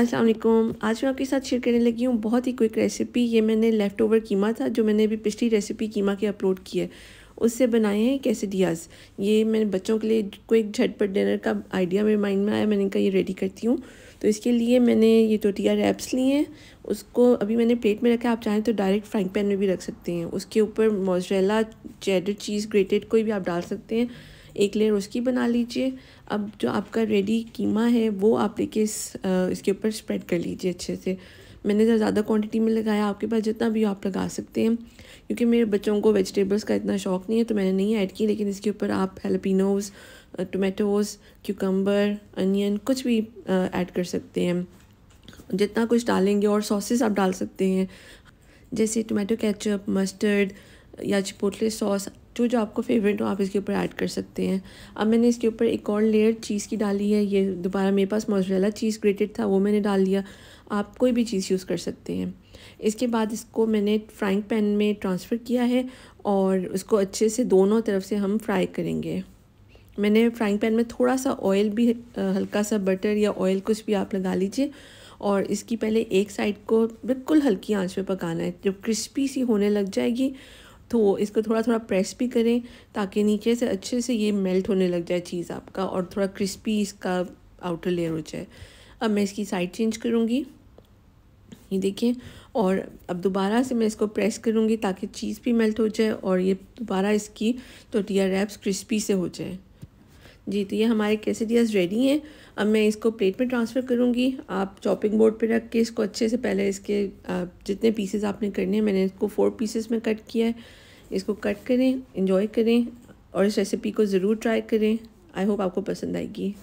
अस्सलाम वालेकुम आज मैं आपके साथ शेयर करने लगी हूँ बहुत ही क्विक रेसिपी ये मैंने लेफ़्ट ओवर कीमा था जो मैंने अभी पिछली रेसिपी कीमा के अपलोड की है उससे बनाए हैं कैसे डियाज ये मैंने बच्चों के लिए क्विक झटपट डिनर का आइडिया मेरे माइंड में आया मैंने कहा ये रेडी करती हूँ तो इसके लिए मैंने ये टोटिया रैप्स लिए हैं उसको अभी मैंने प्लेट में रखा आप चाहें तो डायरेक्ट फ्राइंग पैन में भी रख सकते हैं उसके ऊपर मोजरेला चेडर चीज़ ग्रेटेड कोई भी आप डाल सकते हैं एक लेयर उसकी बना लीजिए अब जो आपका रेडी कीमा है वो आप लेके इस इसके ऊपर स्प्रेड कर लीजिए अच्छे से मैंने ज़रा ज़्यादा क्वांटिटी में लगाया आपके पास जितना भी आप लगा सकते हैं क्योंकि मेरे बच्चों को वेजिटेबल्स का इतना शौक नहीं है तो मैंने नहीं ऐड की लेकिन इसके ऊपर आप हेलपिनोज टोमेटोज क्यूकम्बर अनियन कुछ भी ऐड कर सकते हैं जितना कुछ डालेंगे और सॉसेस आप डाल सकते हैं जैसे टोमेटो केचप मस्टर्ड या चिपोटले सॉस जो तो जो आपको फेवरेट हो आप इसके ऊपर ऐड कर सकते हैं अब मैंने इसके ऊपर एक और लेयर चीज़ की डाली है ये दोबारा मेरे पास मोजरेला चीज़ ग्रेटेड था वो मैंने डाल दिया आप कोई भी चीज़ यूज़ कर सकते हैं इसके बाद इसको मैंने फ्राइंग पैन में ट्रांसफ़र किया है और उसको अच्छे से दोनों तरफ से हम फ्राई करेंगे मैंने फ्राइंग पैन में थोड़ा सा ऑयल भी हल्का सा बटर या ऑयल कुछ भी आप लगा लीजिए और इसकी पहले एक साइड को बिल्कुल हल्की आंच पे पकाना है जब क्रिस्पी सी होने लग जाएगी तो इसको थोड़ा थोड़ा प्रेस भी करें ताकि नीचे से अच्छे से ये मेल्ट होने लग जाए चीज़ आपका और थोड़ा क्रिस्पी इसका आउटर लेयर हो जाए अब मैं इसकी साइड चेंज करूँगी ये देखिए और अब दोबारा से मैं इसको प्रेस करूँगी ताकि चीज़ भी मेल्ट हो जाए और ये दोबारा इसकी तो टिया रैप्स क्रिस्पी से हो जाए जी तो ये हमारे केसरियाज रेडी हैं अब मैं इसको प्लेट में ट्रांसफ़र करूँगी आप चॉपिंग बोर्ड पे रख के इसको अच्छे से पहले इसके जितने पीसेस आपने करने हैं मैंने इसको फोर पीसेस में कट किया है इसको कट करें इन्जॉय करें और इस रेसिपी को ज़रूर ट्राई करें आई होप आपको पसंद आएगी